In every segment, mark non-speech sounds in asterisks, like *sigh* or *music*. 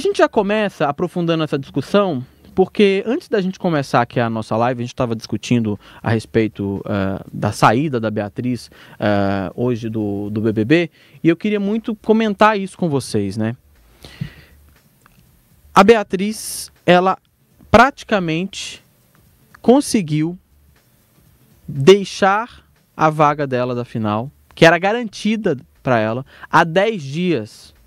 A gente já começa aprofundando essa discussão porque antes da gente começar aqui a nossa live, a gente estava discutindo a respeito uh, da saída da Beatriz uh, hoje do, do BBB e eu queria muito comentar isso com vocês, né? A Beatriz, ela praticamente conseguiu deixar a vaga dela da final, que era garantida para ela, há 10 dias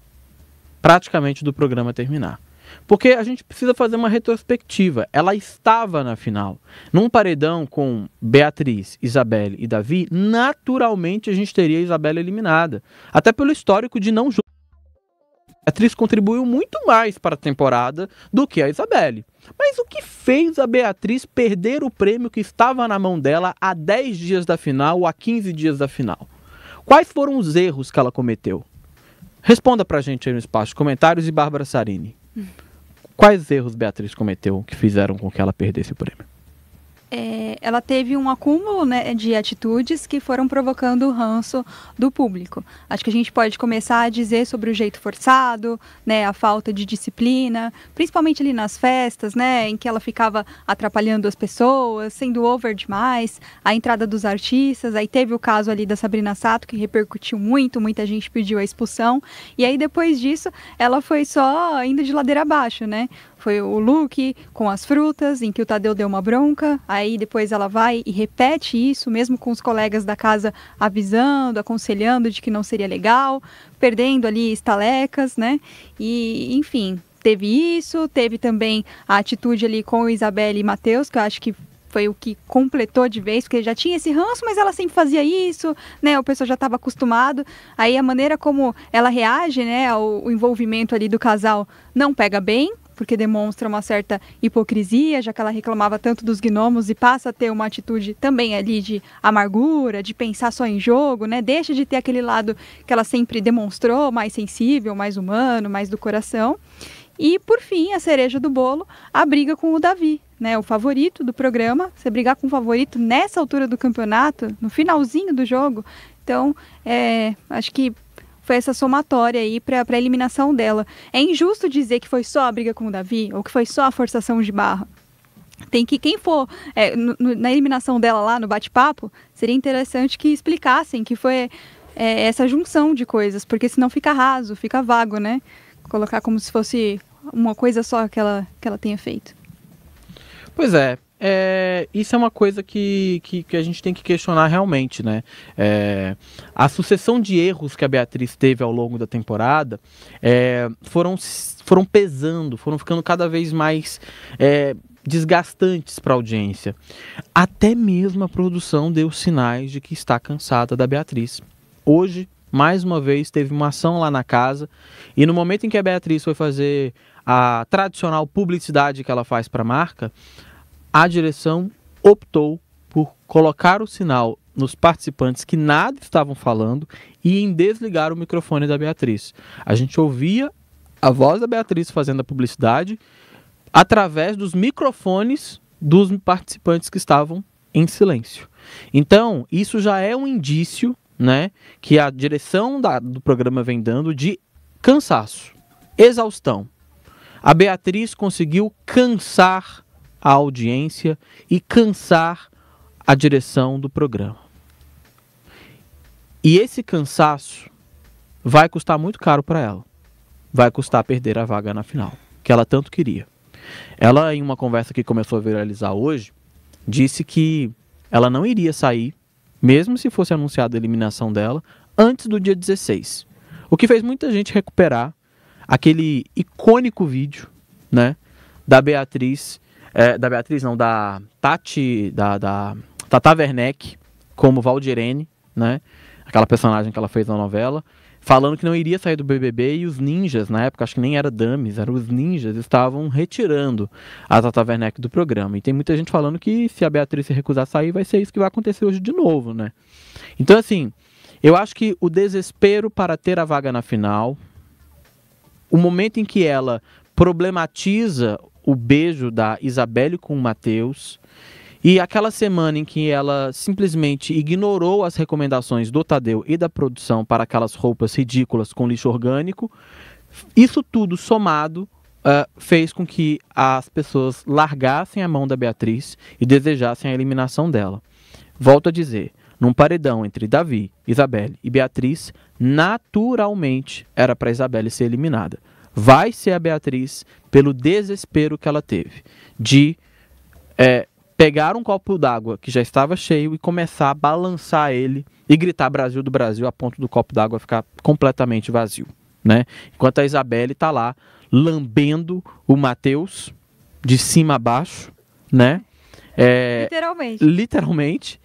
praticamente do programa terminar. Porque a gente precisa fazer uma retrospectiva. Ela estava na final. Num paredão com Beatriz, Isabelle e Davi, naturalmente a gente teria a Isabelle eliminada. Até pelo histórico de não jogar. Beatriz contribuiu muito mais para a temporada do que a Isabelle. Mas o que fez a Beatriz perder o prêmio que estava na mão dela há 10 dias da final ou há 15 dias da final? Quais foram os erros que ela cometeu? Responda pra gente aí no espaço de comentários e Bárbara Sarini. Hum. Quais erros Beatriz cometeu que fizeram com que ela perdesse o prêmio? é, ela teve um acúmulo né, de atitudes que foram provocando o ranço do público. Acho que a gente pode começar a dizer sobre o jeito forçado, né, a falta de disciplina, principalmente ali nas festas, né, em que ela ficava atrapalhando as pessoas, sendo over demais, a entrada dos artistas, aí teve o caso ali da Sabrina Sato que repercutiu muito, muita gente pediu a expulsão, e aí depois disso ela foi só indo de ladeira abaixo, né? Foi o look com as frutas, em que o Tadeu deu uma bronca, aí depois ela vai e repete isso, mesmo com os colegas da casa avisando, aconselhando de que não seria legal, perdendo ali estalecas, né? E, enfim, teve isso, teve também a atitude ali com Isabelle e Matheus, que eu acho que foi o que completou de vez, porque já tinha esse ranço, mas ela sempre fazia isso, né? O pessoal já estava acostumado. Aí a maneira como ela reage, né, ao envolvimento ali do casal não pega bem, porque demonstra uma certa hipocrisia, já que ela reclamava tanto dos gnomos e passa a ter uma atitude também ali de amargura, de pensar só em jogo, né? Deixa de ter aquele lado que ela sempre demonstrou, mais sensível, mais humano, mais do coração. E por fim, a cereja do bolo, a briga com o Davi, né? O favorito do programa. Você brigar com o favorito nessa altura do campeonato, no finalzinho do jogo, então, é, acho que foi essa somatória aí para a eliminação dela. É injusto dizer que foi só a briga com o Davi ou que foi só a forçação de barra. Tem que, quem for é, no, na eliminação dela lá no bate-papo, seria interessante que explicassem que foi é, essa junção de coisas, porque senão fica raso, fica vago, né? Colocar como se fosse uma coisa só que ela, que ela tenha feito. Pois é, é, isso é uma coisa que, que, que, a gente tem que questionar realmente, né? É, a sucessão de erros que a Beatriz teve ao longo da temporada é, foram, foram pesando, foram ficando cada vez mais é, desgastantes para a audiência. Até mesmo a produção deu sinais de que está cansada da Beatriz. Hoje, mais uma vez, teve uma ação lá na casa e no momento em que a Beatriz foi fazer a tradicional publicidade que ela faz para a marca, a direção optou por colocar o sinal nos participantes que nada estavam falando e em desligar o microfone da Beatriz. A gente ouvia a voz da Beatriz fazendo a publicidade através dos microfones dos participantes que estavam em silêncio. Então, isso já é um indício, né, que a direção da, do programa vem dando de cansaço, exaustão. A Beatriz conseguiu cansar a audiência e cansar a direção do programa. E esse cansaço vai custar muito caro para ela. Vai custar perder a vaga na final, que ela tanto queria. Ela, em uma conversa que começou a viralizar hoje, disse que ela não iria sair, mesmo se fosse anunciada a eliminação dela, antes do dia 16. O que fez muita gente recuperar aquele icônico vídeo, né, da Beatriz é, da Beatriz, não, da Tati, da, da Tata Werneck, como Valdirene, né? Aquela personagem que ela fez na novela, falando que não iria sair do BBB e os ninjas, na época, acho que nem era dames, eram os ninjas, estavam retirando a Tata Werneck do programa. E tem muita gente falando que se a Beatriz se recusar a sair, vai ser isso que vai acontecer hoje de novo, né? Então, assim, eu acho que o desespero para ter a vaga na final, o momento em que ela problematiza o beijo da Isabelle com o Mateus. E aquela semana em que ela simplesmente ignorou as recomendações do Tadeu e da produção para aquelas roupas ridículas com lixo orgânico, isso tudo somado uh, fez com que as pessoas largassem a mão da Beatriz e desejassem a eliminação dela. Volto a dizer, num paredão entre Davi, Isabelle e Beatriz, naturalmente era para Isabelle ser eliminada vai ser a Beatriz pelo desespero que ela teve de é, pegar um copo d'água que já estava cheio e começar a balançar ele e gritar Brasil do Brasil a ponto do copo d'água ficar completamente vazio, né? Enquanto a Isabelle está lá lambendo o Mateus de cima a baixo, né? É, literalmente. Literalmente,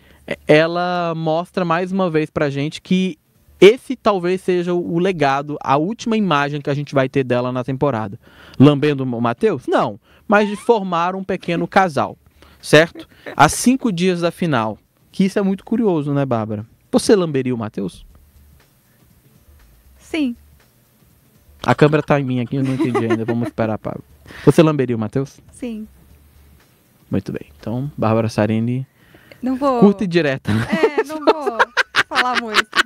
ela mostra mais uma vez pra gente que esse talvez seja o legado, a última imagem que a gente vai ter dela na temporada. Lambendo o Matheus? Não, mas de formar um pequeno casal, certo? Há cinco dias da final. Que isso é muito curioso, né, Bárbara? Você lamberia o Matheus? Sim. A câmera tá em mim aqui, eu não entendi ainda. Vamos esperar, Pablo. Você lamberia o Matheus? Sim. Muito bem. Então, Bárbara Sarini. Não vou. Curta e direta. É, não vou falar muito.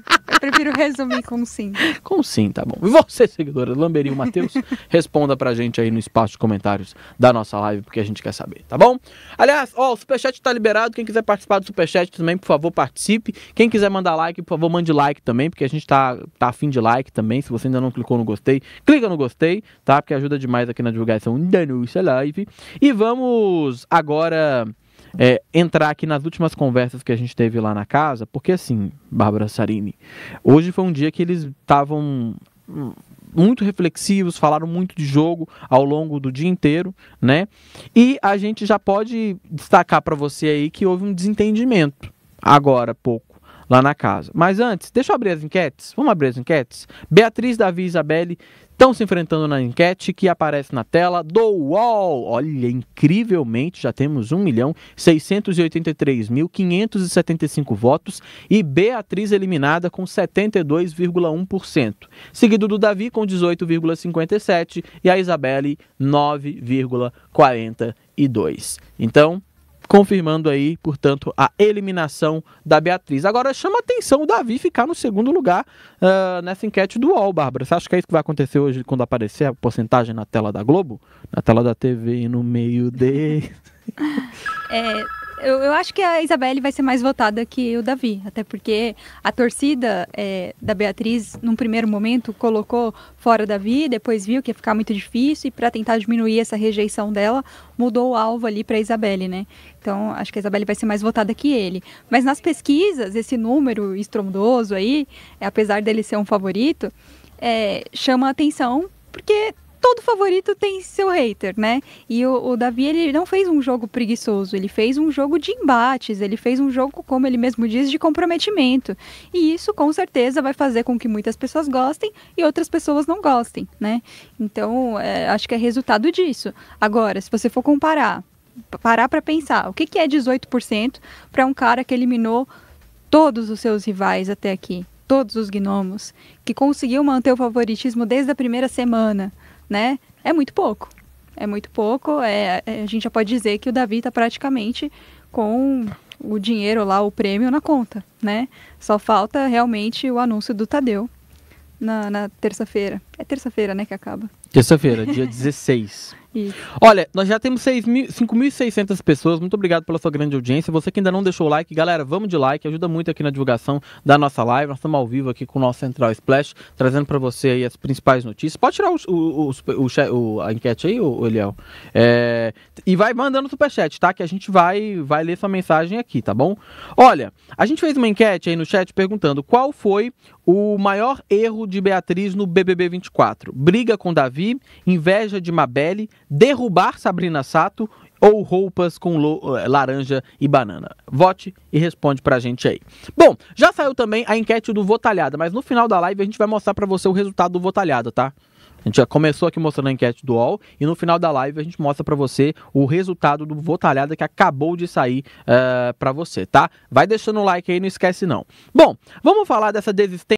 Prefiro resumir com sim. Com sim, tá bom. E você, seguidora Lamberinho Matheus, *laughs* responda pra gente aí no espaço de comentários da nossa live, porque a gente quer saber, tá bom? Aliás, ó, o Superchat tá liberado. Quem quiser participar do Superchat também, por favor, participe. Quem quiser mandar like, por favor, mande like também, porque a gente tá, tá afim de like também. Se você ainda não clicou no gostei, clica no gostei, tá? Porque ajuda demais aqui na divulgação da nossa live. E vamos agora é, entrar aqui nas últimas conversas que a gente teve lá na casa, porque assim, Bárbara Sarini, hoje foi um dia que eles estavam muito reflexivos, falaram muito de jogo ao longo do dia inteiro, né? E a gente já pode destacar para você aí que houve um desentendimento agora pouco lá na casa. Mas antes, deixa eu abrir as enquetes. Vamos abrir as enquetes? Beatriz, Davi e Isabelle estão se enfrentando na enquete que aparece na tela do UOL. Olha, incrivelmente já temos 1 milhão 683.575 votos e Beatriz eliminada com 72,1%, seguido do Davi com 18,57 e a Isabelle 9,42. Então, confirmando aí, portanto, a eliminação da Beatriz. Agora chama atenção o Davi ficar no segundo lugar uh, nessa enquete do UOL, Bárbara. Você acha que é isso que vai acontecer hoje quando aparecer a porcentagem na tela da Globo? Na tela da TV e no meio de. *laughs* é eu, eu acho que a Isabelle vai ser mais votada que o Davi, até porque a torcida é, da Beatriz, num primeiro momento, colocou fora o Davi, depois viu que ia ficar muito difícil e para tentar diminuir essa rejeição dela, mudou o alvo ali para a Isabelle, né? Então, acho que a Isabelle vai ser mais votada que ele. Mas nas pesquisas, esse número estrondoso aí, é, apesar dele ser um favorito, é, chama atenção porque todo favorito tem seu hater, né? E o, o, Davi, ele não fez um jogo preguiçoso, ele fez um jogo de embates, ele fez um jogo, como ele mesmo diz, de comprometimento. E isso, com certeza, vai fazer com que muitas pessoas gostem e outras pessoas não gostem, né? Então, é, acho que é resultado disso. Agora, se você for comparar, parar para pensar, o que, que é 18% para um cara que eliminou todos os seus rivais até aqui? Todos os gnomos, que conseguiu manter o favoritismo desde a primeira semana, né? É muito pouco. É muito pouco. É, é, a gente já pode dizer que o Davi está praticamente com o dinheiro lá, o prêmio na conta, né? Só falta realmente o anúncio do Tadeu na, na terça-feira. É terça-feira, né, que acaba. Terça-feira, dia 16. *laughs* Olha, nós já temos 5.600 pessoas. Muito obrigado pela sua grande audiência. Você que ainda não deixou o like, galera, vamos de like. Ajuda muito aqui na divulgação da nossa live. Nós estamos ao vivo aqui com o nosso Central Splash, trazendo para você aí as principais notícias. Pode tirar o, o, o, a enquete aí, o Eliel? É, e vai mandando superchat, tá? Que a gente vai, vai ler sua mensagem aqui, tá bom? Olha, a gente fez uma enquete aí no chat perguntando qual foi o maior erro de Beatriz no BBB 24. Briga com Davi, inveja de Mabelle, derrubar Sabrina Sato ou roupas com eh, laranja e banana? Vote e responde pra gente aí. Bom, já saiu também a enquete do Votalhada, mas no final da live a gente vai mostrar para você o resultado do Votalhada, tá? A gente já começou aqui mostrando a enquete do UOL e no final da live a gente mostra para você o resultado do Votalhada que acabou de sair uh, eh, para você, tá? Vai deixando o like aí, não esquece não. Bom, vamos falar dessa desistência.